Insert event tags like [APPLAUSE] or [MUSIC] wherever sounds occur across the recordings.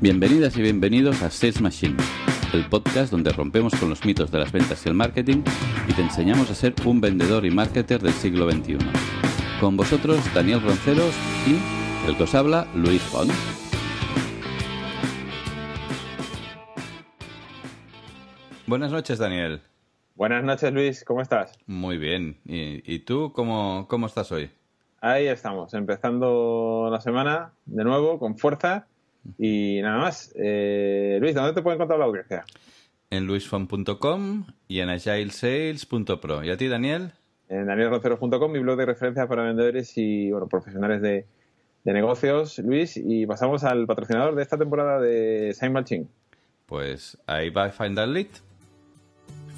Bienvenidas y bienvenidos a Sales Machine, el podcast donde rompemos con los mitos de las ventas y el marketing y te enseñamos a ser un vendedor y marketer del siglo XXI. Con vosotros, Daniel Ronceros y el que os habla, Luis Font. Buenas noches, Daniel. Buenas noches, Luis. ¿Cómo estás? Muy bien. ¿Y, tú cómo, cómo estás hoy? Ahí estamos, empezando la semana de nuevo con fuerza y nada más. Eh, Luis, ¿dónde te pueden encontrar la audiencia? En luisfon.com y en agilesales.pro. ¿Y a ti, Daniel? En danielrocero.com, mi blog de referencias para vendedores y profesionales de, negocios, Luis. Y pasamos al patrocinador de esta temporada de Saint Malchin. Pues ahí va a Find That Lead.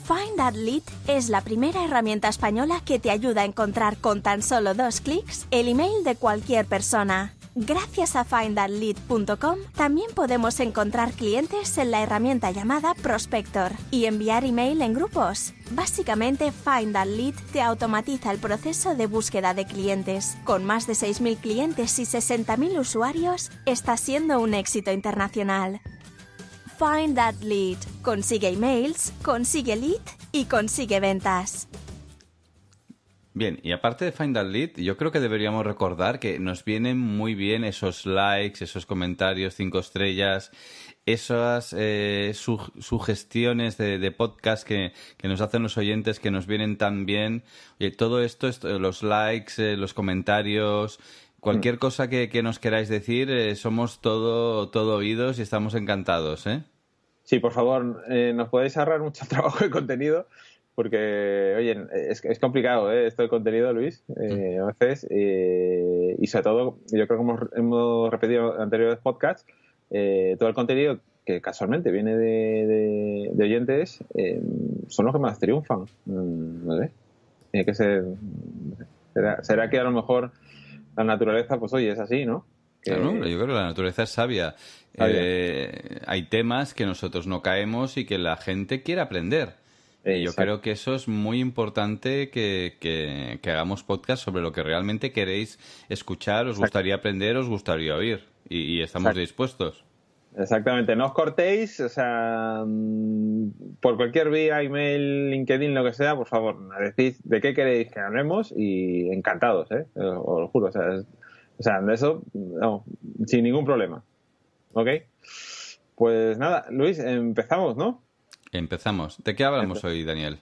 Find Lead es la primera herramienta española que te ayuda a encontrar con tan solo dos clics el email de cualquier persona. Gracias a findthatlead.com también podemos encontrar clientes en la herramienta llamada Prospector y enviar email en grupos. Básicamente, Find Lead te automatiza el proceso de búsqueda de clientes. Con más de 6.000 clientes y 60.000 usuarios, está siendo un éxito internacional. Find That Lead. Consigue emails, consigue lead y consigue ventas. Bien, y aparte de Find That Lead, yo creo que deberíamos recordar que nos vienen muy bien esos likes, esos comentarios, cinco estrellas, esas eh, sugestiones de, podcast que, nos hacen los oyentes que nos vienen tan bien. todo esto, los likes, eh, los comentarios, cualquier mm. cosa que, nos queráis decir, eh, somos todo, todo oídos y estamos encantados, ¿eh? Sí, por favor, eh, nos podéis ahorrar mucho [LAUGHS] trabajo de contenido porque, oye, es, complicado eh, esto de contenido, Luis, eh, a veces, eh, y sobre todo, yo creo que hemos, hemos repetido en anteriores podcasts, todo el contenido que casualmente viene de, oyentes son los que más triunfan, mm, ¿vale? que será, será que a lo mejor la naturaleza, pues oye, es así, ¿no? yo creo que la naturaleza es sabia. Ah, eh, hay temas que nosotros no caemos y que la gente quiere aprender. yo creo que eso es muy importante que, que, hagamos podcast sobre lo que realmente queréis escuchar, os gustaría aprender, os gustaría oír y, estamos dispuestos. Exactamente, no os cortéis, o sea, mm, por cualquier vía, email, LinkedIn, lo que sea, por favor, decís de qué queréis que hablemos y encantados, ¿eh? os lo juro, o sea, o sea, eso, no, sin ningún problema. ¿Ok? Pues nada, Luis, empezamos, ¿no? Empezamos. ¿De qué hablamos hoy, Daniel?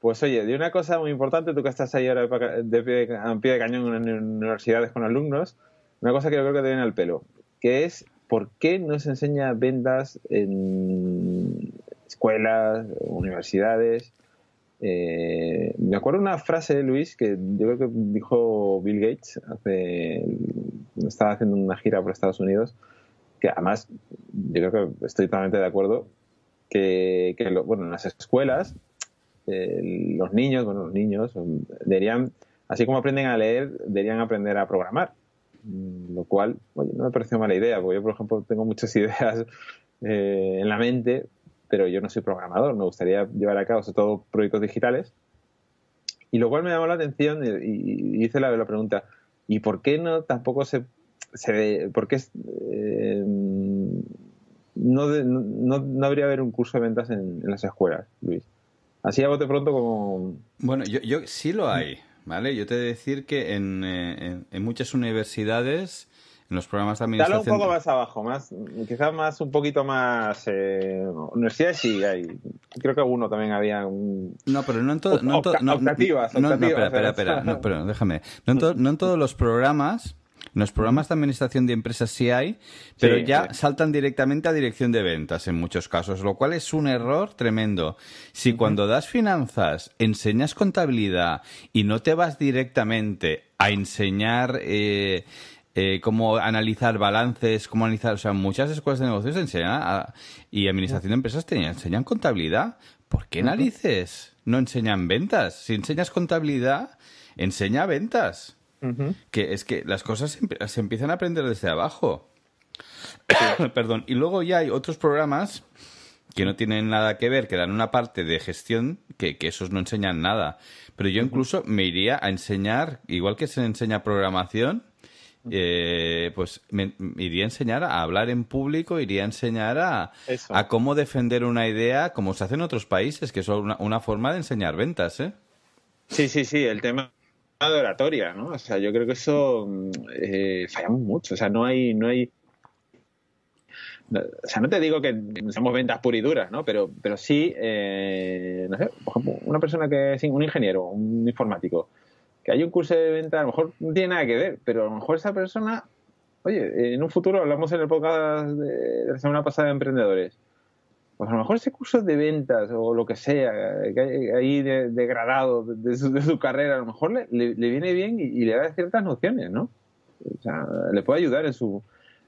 Pues oye, de una cosa muy importante, tú que estás ahí ahora de pie, de cañón en universidades con alumnos, una cosa que yo creo que te viene al pelo, que es por qué no se enseña ventas en escuelas, universidades. Eh, me acuerdo una frase de Luis que yo creo que dijo Bill Gates hace, estaba haciendo una gira por Estados Unidos que además yo creo que estoy totalmente de acuerdo que, bueno en las escuelas eh, los niños bueno los niños um, deberían así como aprenden a leer deberían aprender a programar mm, lo cual no me pareció mala idea porque yo por ejemplo tengo muchas [LAUGHS] ideas eh, en la mente pero yo no soy programador, me gustaría llevar a cabo sobre todo proyectos digitales. Y lo cual me llamó la atención y, hice la, la, pregunta, ¿y por qué no tampoco se... se ¿Por qué eh, no, no, habría haber un curso de ventas en, las escuelas, Luis? Así a bote pronto como... Bueno, yo, yo sí lo hay, ¿vale? Yo te decir que en eh, muchas universidades en los programas de administración. Dale un poco más abajo, más, quizás más, un poquito más. Eh, Universidad sí hay. Creo que alguno también había. Un... No, pero no en todos... No, no, no, espera, espera, ¿eh? espera. no, [LAUGHS] pero déjame. No en, todos los programas. En los programas de administración de empresas sí hay, pero ya saltan directamente a dirección de ventas en muchos casos, lo cual es un error tremendo. Si cuando das finanzas enseñas contabilidad y no te vas directamente a enseñar eh, eh, cómo analizar balances, cómo analizar, o sea, muchas escuelas de negocios enseñan y administración de empresas te enseñan contabilidad. ¿Por qué narices no enseñan ventas? Si enseñas contabilidad, enseña ventas. Que es que las cosas se empiezan a aprender desde abajo. [COUGHS] Perdón. Y luego ya hay otros programas que no tienen nada que ver, que dan una parte de gestión, que, que esos no enseñan nada. Pero yo incluso me iría a enseñar, igual que se enseña programación, eh, pues me, iría a enseñar a hablar en público, iría a enseñar a, cómo defender una idea, como se hace en otros países, que es una, forma de enseñar ventas, ¿eh? Sí, sí, sí, el tema de oratoria, ¿no? O sea, yo creo que eso eh, fallamos mucho, o sea, no hay, no hay, o sea, no te digo que somos ventas puriduras ¿no? Pero, pero sí, eh, por ejemplo, una persona que es un ingeniero, un informático, que hay un curso de ventas, a lo mejor no tiene nada que ver, pero a lo mejor esa persona, oye, en un futuro hablamos en el podcast de, la semana pasada de emprendedores, pues a lo mejor ese curso de ventas o lo que sea, que ahí degradado de, su, carrera, a lo mejor le, le, viene bien y, le da ciertas nociones, ¿no? O sea, le puede ayudar en su,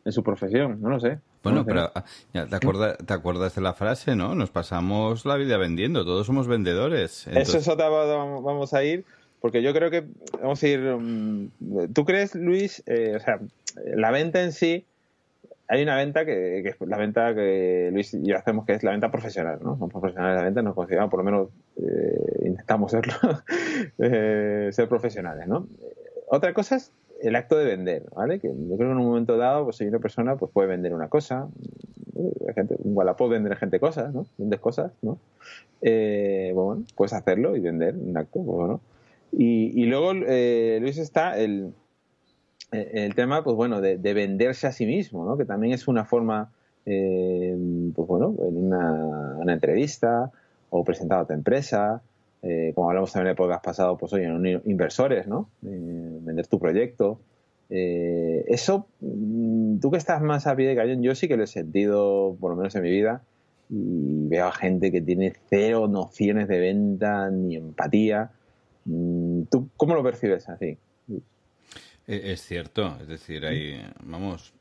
en su profesión, no lo sé. Bueno, pero ah, ¿te, acuerdas, ¿te acuerdas de la frase, no? Nos pasamos la vida vendiendo, todos somos vendedores. Eso es otra, vamos a ir porque yo creo que, vamos a decir, mm, ¿tú crees, Luis, eh, o sea, la venta en sí, hay una venta que, es la venta que Luis y yo hacemos, que es la venta profesional, ¿no? Somos profesionales de la venta, nos consideramos, por lo menos eh, intentamos serlo, [LAUGHS] eh, ser profesionales, ¿no? Otra cosa es el acto de vender, ¿vale? Que yo creo que en un momento dado, pues si una persona pues puede vender una cosa, gente, un vender gente cosas, ¿no? Vendes cosas, ¿no? Pues bueno, puedes hacerlo y vender un acto, pues bueno. Y, luego, eh, Luis, está eh, el, tema, pues bueno, de, venderse a sí mismo, ¿no? Que también es una forma, eh, pues bueno, en una, entrevista o presentado a tu empresa, como hablamos también en el podcast pasado, pues oye, en inversores, ¿no? vender tu proyecto. eso, mm, tú que estás más a pie de cañón, yo sí que lo he sentido, por lo menos en mi vida, y veo a gente que tiene cero nociones de venta ni empatía Mm, ¿Tú cómo lo percibes así? E, es cierto, es decir, ahí, vamos,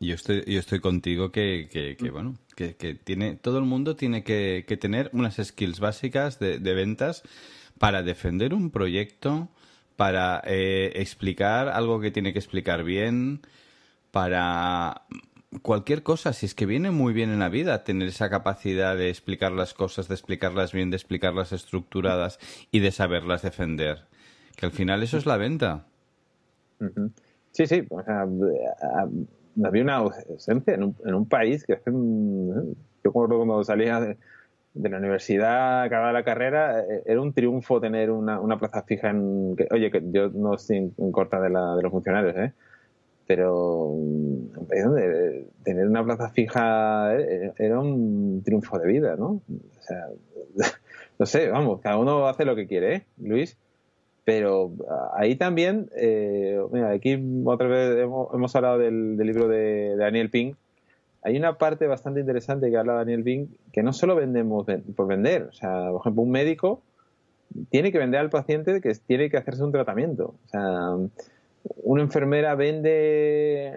yo estoy, estoy contigo que, mm. bueno, que, tiene, todo el mundo tiene que, tener unas skills básicas de, ventas para defender un proyecto, para eh, explicar algo que tiene que explicar bien, para cualquier cosa, si es que viene muy bien en la vida tener esa capacidad de explicar las cosas, de explicarlas bien, de explicarlas estructuradas y de saberlas defender. Que al final eso es la venta. Sí, sí. Eh, había una ausencia en un, en un país que mm, yo recuerdo cuando salía de, la universidad, acababa la carrera, eh, era un triunfo tener una, plaza fija en... oye, que yo no estoy en, corta de, la, de los funcionarios, ¿eh? pero mm, eh, tener una plaza fija eh, era un triunfo de vida, ¿no? O sea, [LAUGHS] no sé, vamos, cada uno hace lo que quiere, ¿eh, Luis? Pero ah, ahí también, eh, mira, aquí otra vez hemos, hablado del, libro de, Daniel Pink, hay una parte bastante interesante que habla Daniel Pink que no solo vendemos por vender, o sea, por ejemplo, un médico tiene que vender al paciente que tiene que hacerse un tratamiento. O sea, una enfermera vende,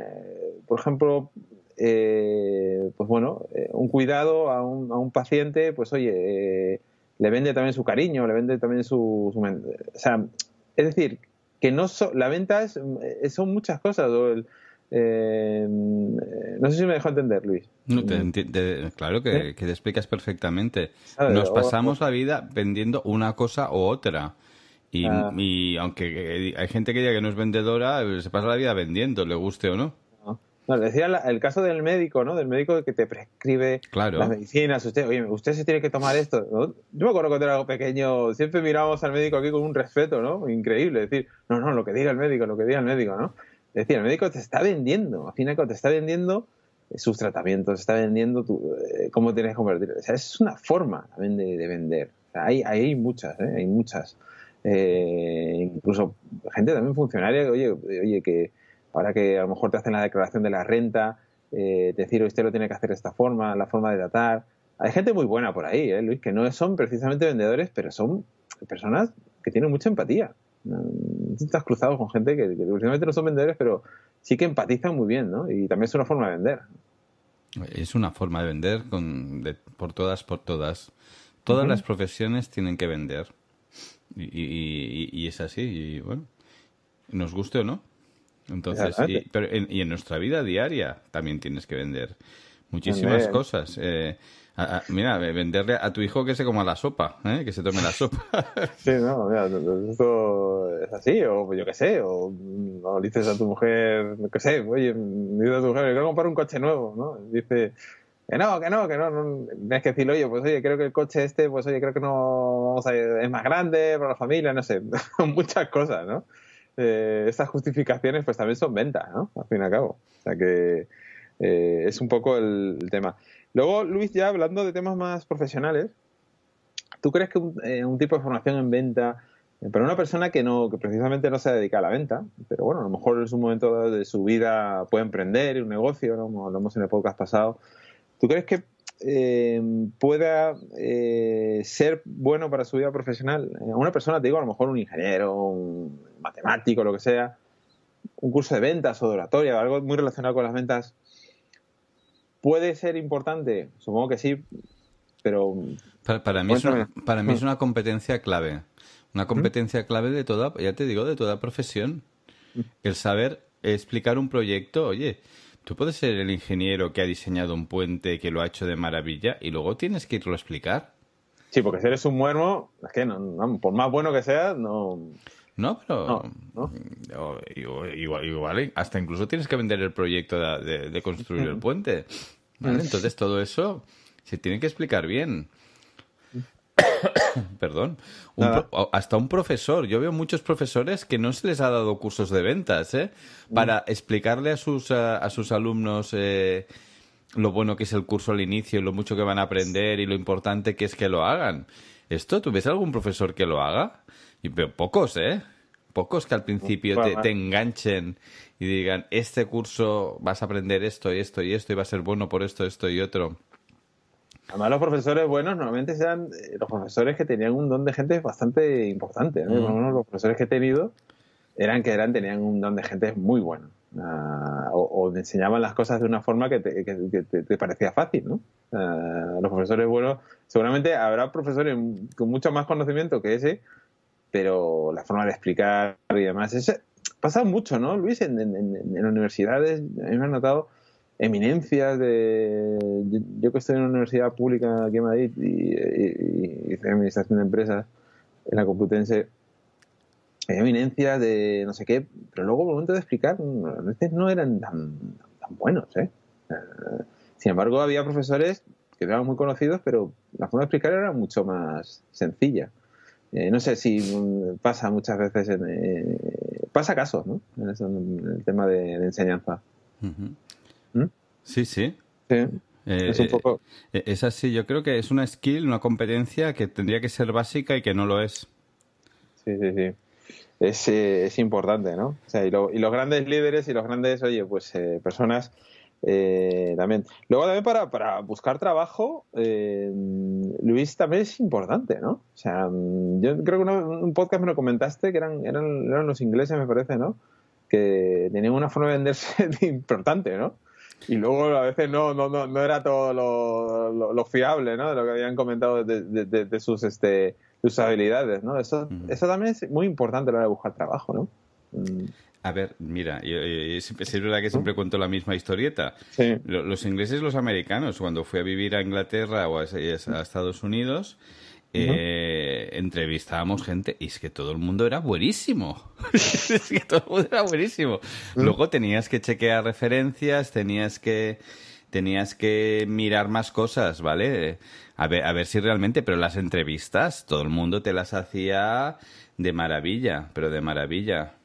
por ejemplo, eh, pues bueno, eh, un cuidado a un, a un, paciente, pues oye, eh, le vende también su cariño, le vende también su, su o sea, es decir, que no la venta es, son muchas cosas. no sé si me dejó entender, Luis. claro que, que, te explicas perfectamente. Nos pasamos la vida vendiendo una cosa u otra. Ah. Y, aunque hay gente que diga que no es vendedora, pues, se pasa la vida vendiendo, le guste o no. No, decía el caso del médico, ¿no? Del médico que te prescribe las medicinas. Usted, oye, usted se tiene que tomar esto. Yo me acuerdo cuando era pequeño, siempre mirábamos al médico aquí con un respeto, ¿no? Increíble. Decir, no, no, lo que diga el médico, lo que diga el médico, ¿no? Decía, el médico te está vendiendo. Al final, te está vendiendo eh, sus tratamientos, está vendiendo tu, eh, cómo tienes que convertir. O sea, es una forma también de, vender. hay, hay muchas, ¿eh? hay muchas. Eh, incluso gente también funcionaria, oye, oye, que ahora que a lo mejor te hacen la declaración de la renta, eh, decir, usted lo tiene que hacer de esta forma, la forma de datar. Hay gente muy buena por ahí, ¿eh, Luis, que no son precisamente vendedores, pero son personas que tienen mucha empatía. Mm, Estás cruzado con gente que, no son vendedores, pero sí que empatizan muy bien, ¿no? Y también es una forma de vender. Es una forma de vender por todas, por todas. Todas las profesiones tienen que vender. Y, es así, y bueno, nos guste o no. Entonces, y, pero en, y en nuestra vida diaria también tienes que vender muchísimas cosas. Eh, mira, venderle a tu hijo que se coma la sopa, ¿eh? que se tome la sopa. [LAUGHS] sí, no, mira, esto es así, o yo qué sé, o dices a tu mujer, qué sé, oye, dices a tu mujer, quiero comprar un coche nuevo, ¿no? Dice, que no, que no, que no, no es que decirlo yo pues oye, creo que el coche este, pues oye, creo que no, o sea, es más grande para la familia, no sé, [LAUGHS] muchas cosas, ¿no? Eh, estas justificaciones pues también son ventas, ¿no? Al fin y al cabo. O sea que eh, es un poco el, tema. Luego, Luis, ya hablando de temas más profesionales, ¿tú crees que un, eh, tipo de formación en venta, para una persona que no que precisamente no se dedica a la venta, pero bueno, a lo mejor es un momento de su vida puede emprender un negocio, ¿no? como hablamos en el podcast pasado, ¿Tú crees que eh, pueda eh, ser bueno para su vida profesional? Eh, una persona, te digo, a lo mejor un ingeniero, un matemático, lo que sea, un curso de ventas o de oratoria, algo muy relacionado con las ventas, ¿puede ser importante? Supongo que sí, pero... Para, mí, es mm. una, competencia clave, una mm. competencia clave de toda, ya te digo, de toda profesión. Mm. El saber explicar un proyecto, oye, Tú puedes ser el ingeniero que ha diseñado un puente que lo ha hecho de maravilla y luego tienes que irlo a explicar. Sí, porque si eres un muermo, es que no, por más bueno que sea, no. No, pero. Igual, igual, ¿eh? hasta incluso tienes que vender el proyecto de, construir el puente. Entonces todo eso se tiene que explicar bien. [COUGHS] Perdón. hasta un profesor. Yo veo muchos profesores que no se les ha dado cursos de ventas, ¿eh? Para mm. explicarle a sus, a, sus alumnos eh, lo bueno que es el curso al inicio, y lo mucho que van a aprender y lo importante que es que lo hagan. ¿Esto? ¿Tú ves algún profesor que lo haga? Y pocos, ¿eh? Pocos que al principio te, te enganchen y digan, este curso vas a aprender esto y esto y esto y va a ser bueno por esto, esto y otro. Además, los profesores buenos normalmente sean eh, los profesores que tenían un don de gente bastante importante. Mm. Los profesores que he tenido eran que eran tenían un don de gente muy bueno. Ah, o, enseñaban las cosas de una forma que te, parecía fácil, ah, los profesores buenos, seguramente habrá profesores con mucho más conocimiento que ese, pero la forma de explicar y demás, es pasa mucho, ¿no, Luis? En, en universidades, a mí me han notado eminencias de yo, que estoy en una universidad pública aquí en Madrid y, hice administración de empresas en la Complutense hay eminencias de no sé qué pero luego el momento de explicar a veces no eran tan, buenos ¿eh? sin embargo había profesores que eran muy conocidos pero la forma de explicar era mucho más sencilla eh, no sé si pasa muchas veces eh, pasa casos ¿no? en, el tema de, enseñanza Sí, sí. Eh, es un poco... Eh, es así, yo creo que es una skill, una competencia que tendría que ser básica y que no lo es. Sí, sí, sí. Es, eh, es importante, ¿no? O sea, y, los grandes líderes y los grandes, oye, pues personas también. Luego también para, para buscar trabajo, Luis, también es importante, ¿no? O sea, yo creo que un podcast me lo comentaste, que eran, eran, eran los ingleses, me parece, ¿no? Que tenían una forma de venderse [LAUGHS] importante, ¿no? Y luego a veces no, no, no, no era todo lo, fiable, ¿no? De lo que habían comentado de, sus, este, sus habilidades, ¿no? Eso, eso también es muy importante a la hora de buscar trabajo, ¿no? A ver, mira, yo, es verdad que siempre cuento la misma historieta. Los ingleses, los americanos, cuando fui a vivir a Inglaterra o a Estados Unidos, eh, entrevistábamos gente y es que todo el mundo era buenísimo. [LAUGHS] es que todo el mundo era buenísimo. Mm. Luego tenías que chequear referencias, tenías que tenías que mirar más cosas, ¿vale? A ver, a ver si realmente, pero las entrevistas, todo el mundo te las hacía de maravilla, pero de maravilla.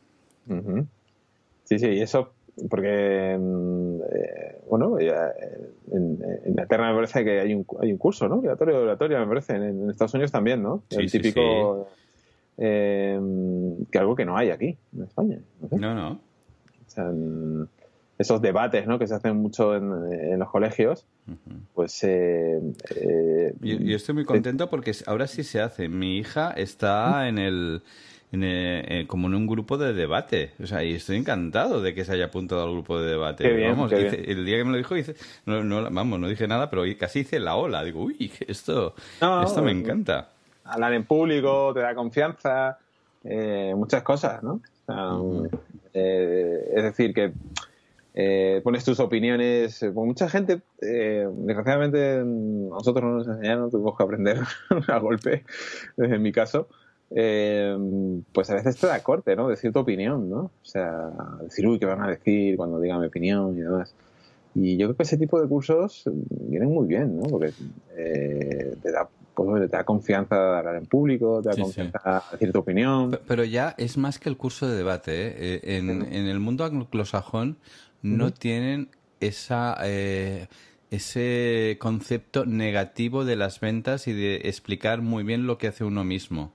Sí, sí, y eso porque mm, eh, bueno eh, en, en, Inglaterra me parece que hay un, hay un curso no obligatorio oratoria me parece en, Estados Unidos también no el típico Eh, que algo que no hay aquí en España no no, esos debates ¿no? que se hacen mucho en, los colegios pues eh, eh yo, estoy muy contento porque ahora sí se hace mi hija está ¿Mm? en el eh, eh, como en un grupo de debate. O sea, y estoy encantado de que se haya apuntado al grupo de debate. el día que me lo dijo, hice, no, vamos, no dije nada, pero casi hice la ola. Digo, uy, esto, esto me encanta. Hablar en público, te da confianza, eh, muchas cosas, ¿no? es decir, que pones tus opiniones. Con pues mucha gente, eh, desgraciadamente, nosotros no nos enseñaron, tuvimos que aprender [LAUGHS] a golpe, en mi caso. Eh, pues a veces te da corte, ¿no? Decir tu opinión, ¿no? O sea, decir, uy, ¿qué van a decir cuando diga mi opinión y demás? Y yo creo que ese tipo de cursos vienen muy bien, ¿no? Porque eh, pues, te, da, confianza de hablar en público, te da confianza a decir tu opinión. Pero ya es más que el curso de debate. ¿eh? En, el mundo anglosajón no tienen ese concepto negativo de las ventas y de explicar muy bien lo que hace uno mismo.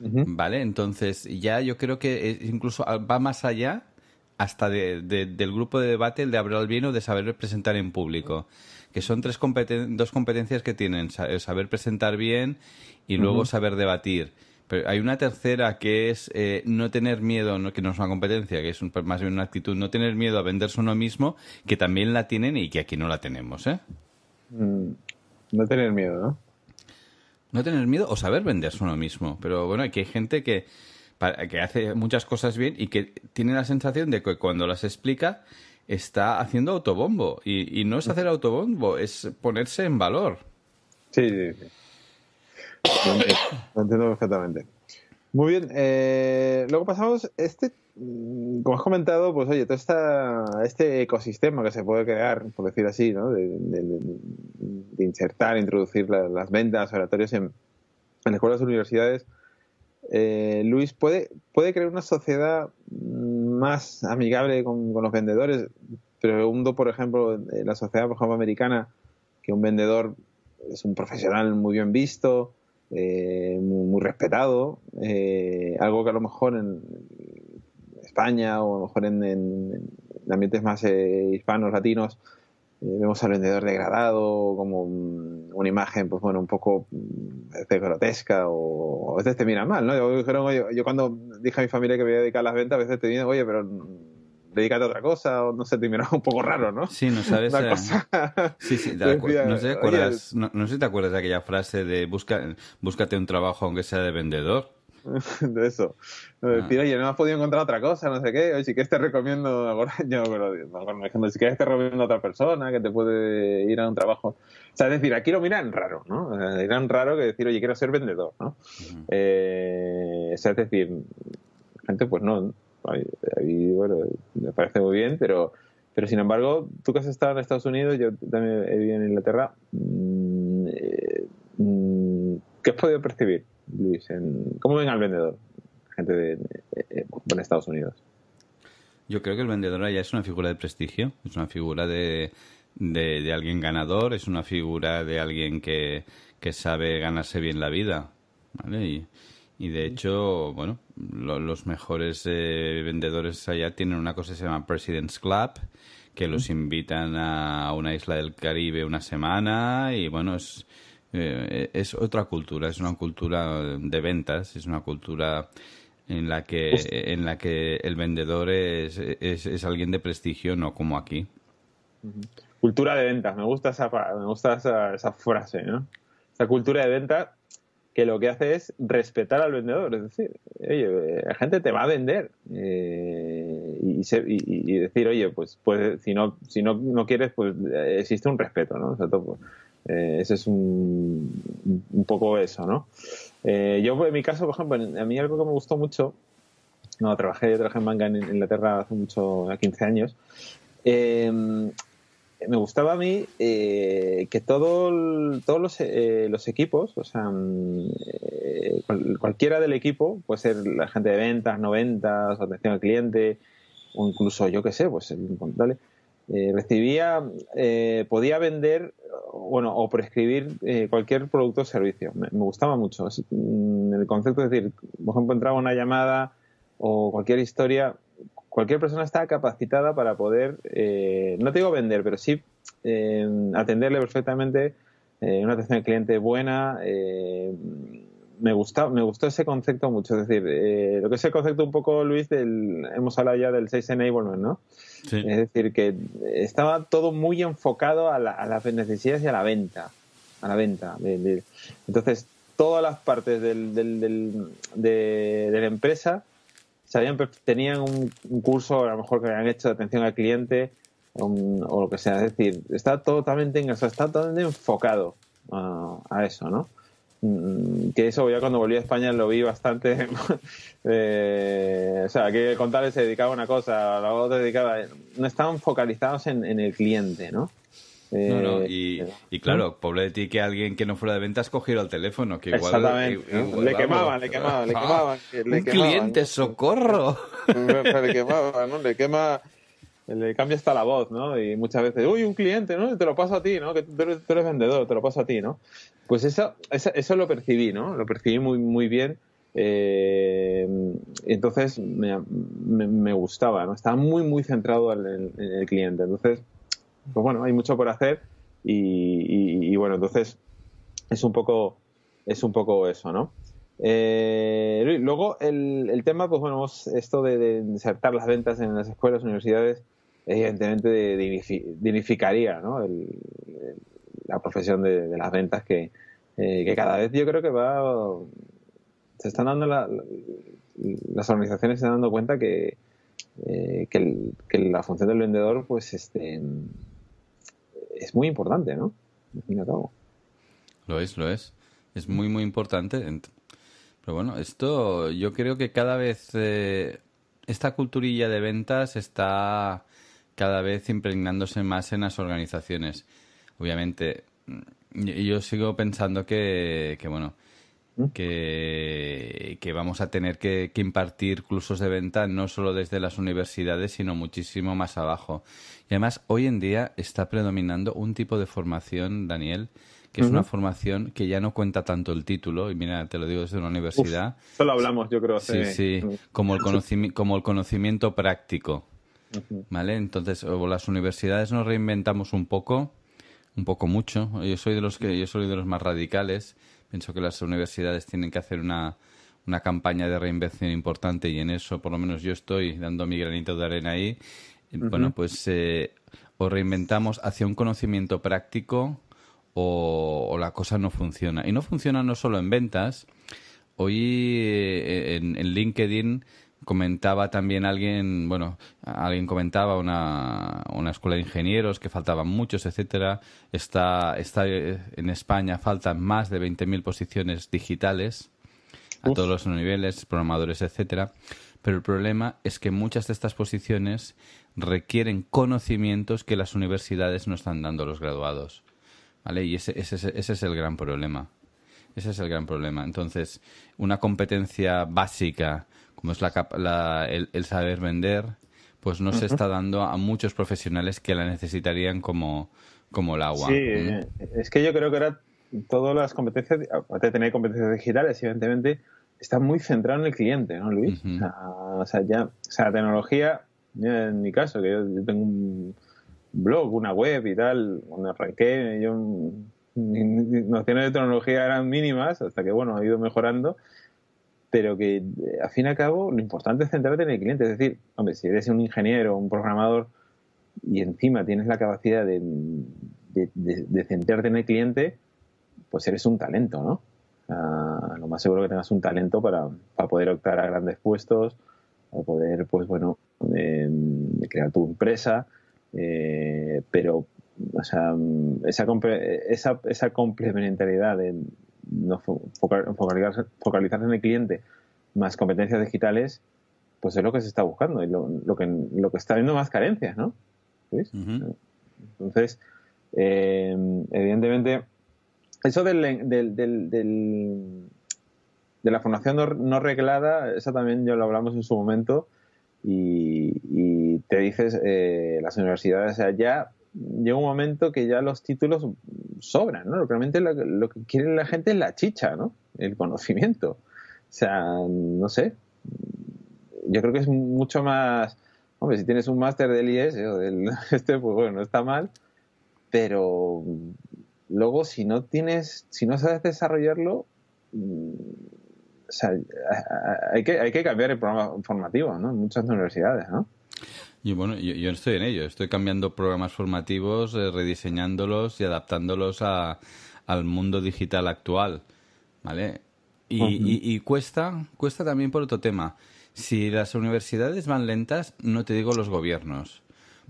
¿vale? Entonces ya yo creo que eh, incluso ah, va más allá hasta del grupo de debate, el de hablar bien o de saber presentar en público, que son tres dos competencias que tienen, eh, saber presentar bien y luego saber debatir. Pero hay una tercera que es eh, no tener miedo, que no es una competencia, que es más bien una actitud, no tener miedo a venderse uno mismo, que también la tienen y que aquí no la tenemos. Mm, no tener miedo, ¿no? No tener miedo o saber venderse uno mismo. Pero bueno, aquí hay gente que, que hace muchas cosas bien y que tiene la sensación de que cuando las explica está haciendo autobombo. Y, no es hacer autobombo, es ponerse en valor. Sí, sí, entiendo, perfectamente. Muy bien. Eh, luego pasamos. Este Mm, como has comentado, pues oye, todo esta, este ecosistema que se puede crear, por decir así, ¿no? de, insertar, introducir las ventas, oratorios en, en escuelas, universidades, eh, Luis, ¿puede, ¿puede crear una sociedad más amigable con, los vendedores? pero Pregunto, por ejemplo, en eh, la sociedad por ejemplo, americana, que un vendedor es un profesional muy bien visto, eh, muy, respetado, eh, algo que a lo mejor en, España o a lo mejor en, ambientes más eh, hispanos, latinos, eh, vemos al vendedor degradado como mm, una imagen, pues bueno, un poco mm, grotesca o a veces te miran mal, ¿no? Yo, cuando dije a mi familia que me iba a dedicar a las ventas, a veces te miran, oye, pero mm, dedícate a otra cosa, o no sé, te miran un poco raro, ¿no? Sí, no sabes. no, sé, si te acuerdas de aquella frase de busca, búscate un trabajo aunque sea de vendedor. [LAUGHS] de eso. Ah. decir oye no has podido encontrar otra cosa, no sé qué. Oye, si quieres te recomiendo, [LAUGHS] yo me si quieres te recomiendo a otra persona que te puede ir a un trabajo. O sea, es decir, aquí lo miran raro, ¿no? miran raro que decir, oye, quiero ser vendedor, ¿no? Eh, o sea, es decir, gente, pues no. Ahí, bueno, me parece muy bien, pero, pero sin embargo, tú que has estado en Estados Unidos, yo también he vivido en Inglaterra, mm, eh, mm, ¿qué has podido percibir? Luis, ¿cómo ven al vendedor? Gente de, eh, eh, Estados Unidos. Yo creo que el vendedor allá es una figura de prestigio, es una figura de, de, alguien ganador, es una figura de alguien que, que sabe ganarse bien la vida. ¿vale? Y, de hecho, bueno, los mejores eh, vendedores allá tienen una cosa que se llama President's Club, que los invitan a una isla del Caribe una semana y bueno, es, eh, eh, es otra cultura, es una cultura de ventas, es una cultura en la que, pues en la que el vendedor es, es, alguien de prestigio, no como aquí. Cultura de ventas, me gusta esa, me gusta esa, frase, ¿no? Esa cultura de ventas que lo que hace es respetar al vendedor. Es decir, oye, la gente te va a vender eh, y, decir, oye, pues, pues si no si no, no quieres, pues existe un respeto, ¿no? Eh, ese es un, poco eso, ¿no? Eh, yo, en mi caso, por ejemplo, a mí algo que me gustó mucho, no, trabajé, trabajé en manga en Inglaterra hace mucho, 15 años, em, me gustaba a mí eh, que todo todos los, los, equipos, o sea, mm, cualquiera del equipo, puede ser la gente de ventas, no ventas, atención al cliente, o incluso yo qué sé, pues el, eh recibía, podía vender bueno, o prescribir eh, cualquier producto o servicio. Me, gustaba mucho mm, el concepto, de decir, por ejemplo, entraba una llamada o cualquier historia, cualquier persona está capacitada para poder, eh, no te digo vender, pero sí eh, atenderle perfectamente, una atención al cliente buena, me gusta, me gustó ese concepto mucho. Es decir, eh, lo que es el concepto un poco, Luis, del, hemos hablado ya del 6 enablement, ¿no? Es decir, que estaba todo muy enfocado a, las necesidades y a la venta. A la venta. Entonces, todas las partes del, de, la empresa sabían, tenían un, curso, a lo mejor que habían hecho de atención al cliente o lo que sea. Es decir, está totalmente, está totalmente enfocado a eso, ¿no? Mm, que eso ya cuando volví a España lo vi bastante. [LAUGHS] Eh, o sea, que contarles se dedicaba a una cosa, a la otra dedicaba. No estaban focalizados en, el cliente, ¿no? Eh, eh, y, claro, pobre de ti que alguien que no fuera de ventas cogiera el teléfono, que igual, le, quemaban, le quemaban, le quemaban, ah, le quemaban. un cliente, socorro. le quemaban, ¿no? Le quema le cambia hasta la voz, ¿no? Y muchas veces, uy, un cliente, ¿no? Te lo paso a ti, ¿no? Que tú eres vendedor, te lo paso a ti, ¿no? Pues eso, eso, lo percibí, ¿no? Lo percibí muy, muy bien. Eh, entonces me, gustaba, ¿no? Estaba muy, muy centrado en, el cliente. Entonces, pues bueno, hay mucho por hacer y, y, bueno, entonces es un poco, es un poco eso, ¿no? Eh, luego el, el, tema, pues bueno, esto de, de, insertar las ventas en las escuelas, universidades, evidentemente dignificaría ¿no? el, la profesión de, las ventas eh, que, cada vez yo creo que va se están dando las organizaciones se están dando cuenta que, eh, que, la función del vendedor pues este es muy importante no lo es lo es es muy muy importante pero bueno esto yo creo que cada vez eh, esta culturilla de ventas está cada vez impregnándose más en las organizaciones obviamente, yo sigo pensando que, que bueno, ¿Mm? que, vamos a tener que, impartir cursos de venta no solo desde las universidades, sino muchísimo más abajo. Y además, hoy en día está predominando un tipo de formación, Daniel, que es una formación que ya no cuenta tanto el título, y mira, te lo digo desde una universidad. solo hablamos, yo creo. Sí, sí, sí. como el, conocimiento, como el conocimiento práctico. ¿Vale? Entonces, o las universidades nos reinventamos un poco un poco mucho. Yo soy de los que yo soy de los más radicales. Pienso que las universidades tienen que hacer una, una campaña de reinvención importante y en eso, por lo menos, yo estoy dando mi granito de arena ahí. Bueno, pues eh, o reinventamos hacia un conocimiento práctico o, la cosa no funciona. Y no funciona no solo en ventas. Hoy eh, en LinkedIn comentaba también alguien, bueno, alguien comentaba una, una escuela de ingenieros que faltaban muchos, etcétera. Está, está eh, en España faltan más de 20.000 posiciones digitales a todos los niveles, programadores, etcétera. Pero el problema es que muchas de estas posiciones requieren conocimientos que las universidades no están dando a los graduados. ¿Vale? Y ese, ese, ese es el gran problema. Ese es el gran problema. Entonces, una competencia básica como es pues la, el, saber vender, pues no se está dando a muchos profesionales que la necesitarían como, el agua. Sí, ¿Mm? eh, es que yo creo que ahora todas las competencias, aparte de tener competencias digitales, evidentemente, está muy centrado en el cliente, ¿no, Luis? o, sea, ya, sea, la tecnología, en mi caso, que yo, tengo un blog, una web y tal, donde arranqué, yo mm, nociones de tecnología eran mínimas, hasta que, bueno, ha ido mejorando pero que eh, al fin y al cabo lo importante es centrarte en el cliente. Es decir, hombre, si eres un ingeniero, un programador y encima tienes la capacidad de, centrarte en el cliente, pues eres un talento, ¿no? Ah, lo más seguro que tengas un talento para, poder optar a grandes puestos, para poder, pues bueno, em, crear tu empresa, eh, pero o sea, esa, esa, esa complementariedad de, no focalizarse, en el cliente más competencias digitales, pues es lo que se está buscando y lo, que, lo que está viendo más carencias, ¿no? Entonces, eh, evidentemente, eso de la formación no, reglada, Eso también ya lo hablamos en su momento, y, te dices, eh, las universidades, ya llega un momento que ya los títulos sobran, ¿no? Realmente lo, que quiere la gente es la chicha, ¿no? El conocimiento. O sea, no sé. Yo creo que es mucho más... Hombre, si tienes un máster del IES eh, o del [LAUGHS] este, pues bueno, no está mal. Pero luego si no tienes, si no sabes desarrollarlo, mm, o sea, hay que, hay que cambiar el programa formativo, ¿no? En muchas universidades, ¿no? Yo, bueno, yo, estoy en ello, estoy cambiando programas formativos, eh, rediseñándolos y adaptándolos al mundo digital actual, ¿vale? Y, y, cuesta, cuesta también por otro tema. Si las universidades van lentas, no te digo los gobiernos,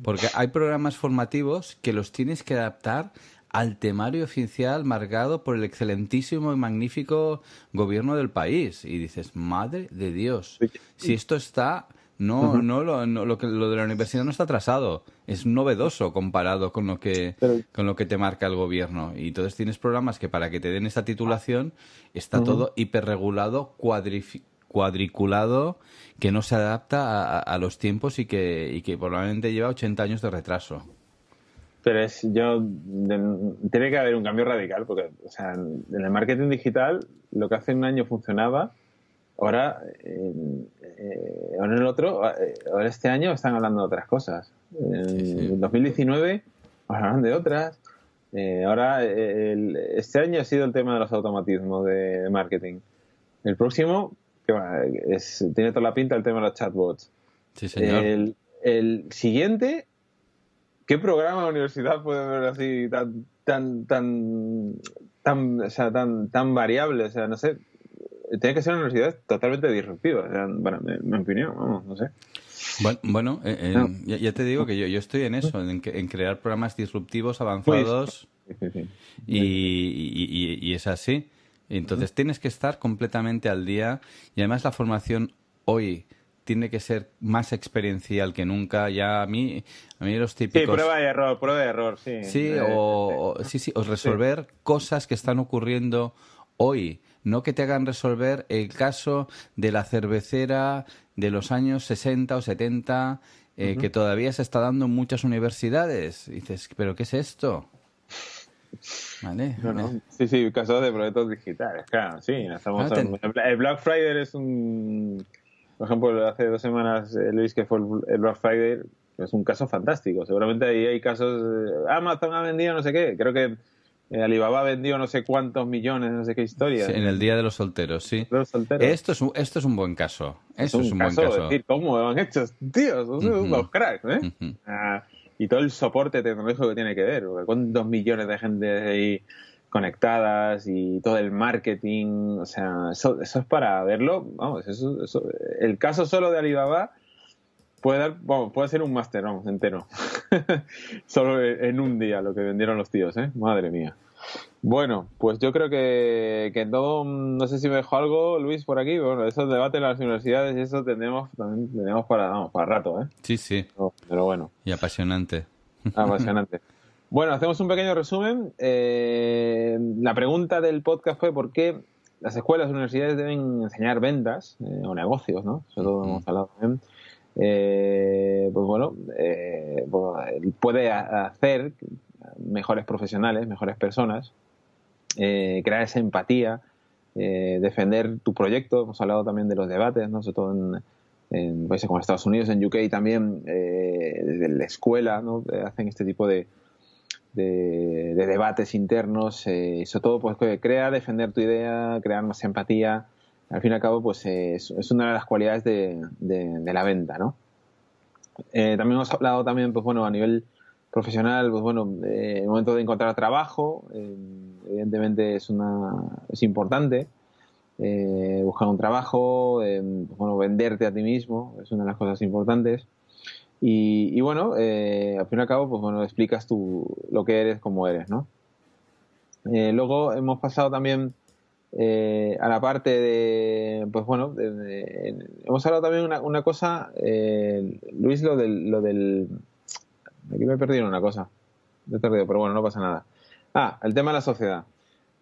porque hay programas formativos que los tienes que adaptar al temario oficial marcado por el excelentísimo y magnífico gobierno del país. Y dices, madre de Dios, si esto está no, no, lo, lo, de la universidad no está atrasado. Es novedoso comparado con lo, que, te marca el gobierno. Y entonces tienes programas que para que te den esa titulación está todo hiperregulado, cuadriculado, que no se adapta a, los tiempos y que, y que, probablemente lleva 80 años de retraso. Pero es, yo, tiene que haber un cambio radical, porque o sea, en el marketing digital lo que hace un año funcionaba eh, ahora, en el otro, ah, eh, ahora este año están hablando de otras cosas. En 2019 hablaron de otras. Eh, ahora, este año ha sido el tema de los automatismos de, marketing. El próximo, que tiene toda la pinta el tema de los chatbots. Sí, señor. El, siguiente, ¿qué programa de universidad puede ver así tan, tan, tan, tan, tan, tan variable? O sea, no sé, tiene que ser una universidad totalmente disruptiva, bueno, en mi opinión, vamos, no sé. Bueno, eh, eh, ya, te digo que yo, estoy en eso, en, crear programas disruptivos, avanzados, Y, es así. Entonces tienes que estar completamente al día y además la formación hoy tiene que ser más experiencial que nunca. Ya a mí, a mí los típicos. Sí, prueba y error, prueba y error, sí. Sí, o, sí, sí, o resolver cosas que están ocurriendo hoy no que te hagan resolver el caso de la cervecera de los años 60 o 70 eh, que todavía se está dando en muchas universidades. Y dices, ¿pero qué es esto? Vale, Sí, sí, casos de proyectos digitales, claro, sí. Estamos El Black Friday es un... Por ejemplo, hace dos semanas, eh, Luis, que fue el Black Friday, es un caso fantástico. Seguramente ahí hay casos... Eh, Amazon ha vendido no sé qué. Creo que eh, Alibaba vendió no sé cuántos millones, no sé qué historia. en el Día de los Solteros, sí. Esto, es un, esto es un buen caso. eso es un, buen caso. ¿Cómo lo han hecho? Tíos, son unos cracks, ¿eh? Ah, y todo el soporte tecnológico que tiene que ver, con dos millones de gente ahí conectadas y todo el marketing, o sea, eso, eso es para verlo, vamos, eso, el caso solo de Alibaba puede dar, puede ser un máster, entero. [LAUGHS] Solo en un día lo que vendieron los tíos, ¿eh? Madre mía. Bueno, pues yo creo que, todo, no sé si me dejó algo Luis por aquí, bueno, esos debate en las universidades y eso tenemos, también tenemos para, para rato, ¿eh? Sí, sí. Pero, bueno. Y apasionante. Ah, apasionante. [LAUGHS] Bueno, hacemos un pequeño resumen. Eh, la pregunta del podcast fue por qué las escuelas y universidades deben enseñar ventas eh, o negocios, ¿no? Eso hemos hablado también. Eh, pues bueno, eh, puede hacer mejores profesionales, mejores personas, eh, crear esa empatía, defender tu proyecto. Hemos hablado también de los debates, ¿no? sobre todo en, países como Estados Unidos, en UK también, de la escuela, ¿no? hacen este tipo de, de, debates internos, sobre todo pues, crea defender tu idea, crear más empatía al fin y al cabo, pues es, una de las cualidades de, la venta, ¿no? Eh, también hemos hablado también, pues bueno, a nivel profesional, pues bueno, eh, el momento de encontrar trabajo, eh, evidentemente es una es importante buscar un trabajo, pues, bueno, venderte a ti mismo es una de las cosas importantes. Y, bueno, al fin y al cabo, pues bueno, explicas tú lo que eres, como eres, ¿no? luego hemos pasado también eh, a la parte de, pues bueno, hemos hablado también una, una cosa, eh, Luis, lo del, lo del, aquí me he perdido una cosa, me he perdido, pero bueno, no pasa nada. Ah, el tema de la sociedad.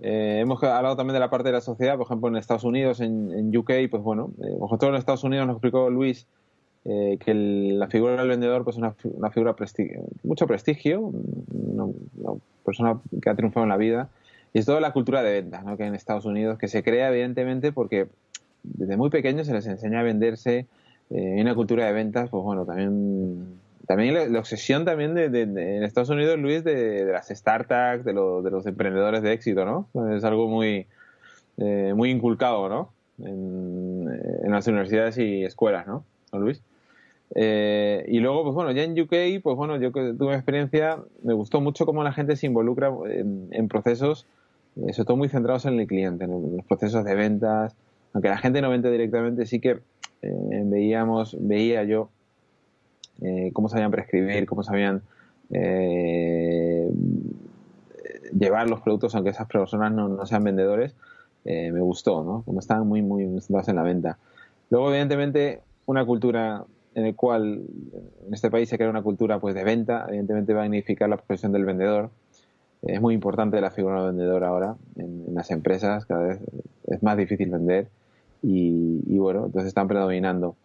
Eh, hemos hablado también de la parte de la sociedad, por ejemplo, en Estados Unidos, en, UK, pues bueno, nosotros eh, en Estados Unidos nos explicó Luis que la figura del vendedor pues es una, figura prestigio, mucho prestigio, una persona que ha triunfado en la vida, y es toda la cultura de ventas ¿no? que en Estados Unidos, que se crea evidentemente porque desde muy pequeños se les enseña a venderse. en eh, una cultura de ventas, pues bueno, también también la, obsesión también de, en Estados Unidos, Luis, de, las startups, de, los emprendedores de éxito, ¿no? Es algo muy, eh, muy inculcado, ¿no? Eh, en, las universidades y escuelas, ¿no? Luis? y luego, pues bueno, ya en UK, pues bueno, yo tuve experiencia, me gustó mucho cómo la gente se involucra en procesos eh, sobre todo muy centrados en el cliente, en, los procesos de ventas. Aunque la gente no vende directamente, sí que eh, veíamos, veía yo eh, cómo sabían prescribir, cómo sabían llevar los productos, aunque esas personas no, sean vendedores, me gustó, ¿no? Como estaban muy, muy centrados en la venta. Luego, evidentemente, una cultura en el cual en este país se crea una cultura pues de venta, evidentemente va a magnificar la profesión del vendedor es muy importante la figura del vendedor ahora en, las empresas, cada vez es más difícil vender y, bueno, entonces están predominando.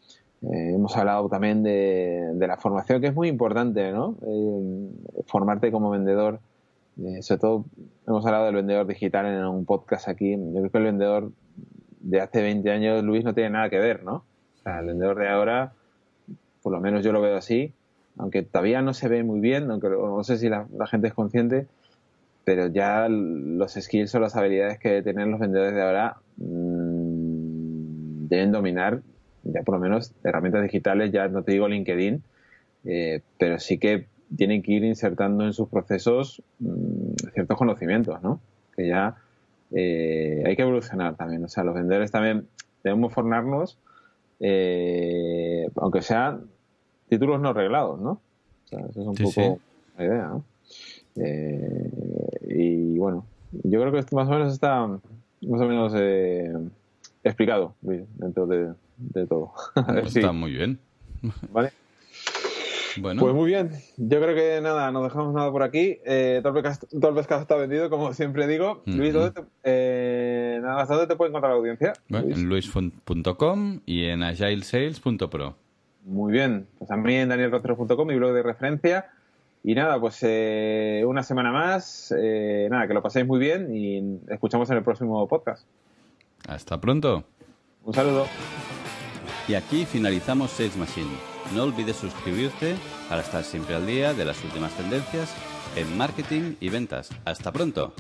Eh, hemos hablado también de, de, la formación, que es muy importante, ¿no? Eh, formarte como vendedor, eh, sobre todo hemos hablado del vendedor digital en un podcast aquí. Yo creo que el vendedor de hace 20 años, Luis, no tiene nada que ver, ¿no? O sea, el vendedor de ahora, por lo menos yo lo veo así, aunque todavía no se ve muy bien, aunque no sé si la, la gente es consciente, pero ya los skills o las habilidades que tienen los vendedores de ahora mm, deben dominar, ya por lo menos herramientas digitales, ya no te digo LinkedIn, eh, pero sí que tienen que ir insertando en sus procesos mm, ciertos conocimientos, ¿no? Que ya eh, hay que evolucionar también, o sea, los vendedores también debemos formarnos, eh, aunque sean títulos no reglados, ¿no? O sea, es un poco la idea, Eh, y bueno, yo creo que esto más o menos está más o menos eh, explicado dentro de, todo. [LAUGHS] Está muy bien. [LAUGHS] Pues muy bien, yo creo que nada, no dejamos nada por aquí. Eh, caso está vendido, como siempre digo. Mm-hmm. Luis, ¿dónde te, eh, dónde te puede encontrar la audiencia? en luis.com y en agilesales.pro. Muy bien, pues también danielrocero.com, mi blog de referencia. Y nada, pues eh, una semana más. Eh, nada, que lo paséis muy bien y escuchamos en el próximo podcast. Hasta pronto. Un saludo. Y aquí finalizamos Sales Machine. No olvides suscribirte para estar siempre al día de las últimas tendencias en marketing y ventas. Hasta pronto.